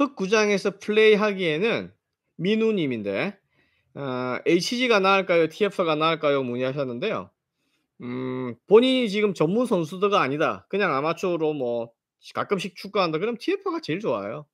흑구장에서 플레이하기에는 민우님인데 어, HG가 나을까요? TF가 나을까요? 문의하셨는데요. 음, 본인이 지금 전문 선수가 아니다. 그냥 아마추어로 뭐 가끔씩 축구한다. 그럼 TF가 제일 좋아요.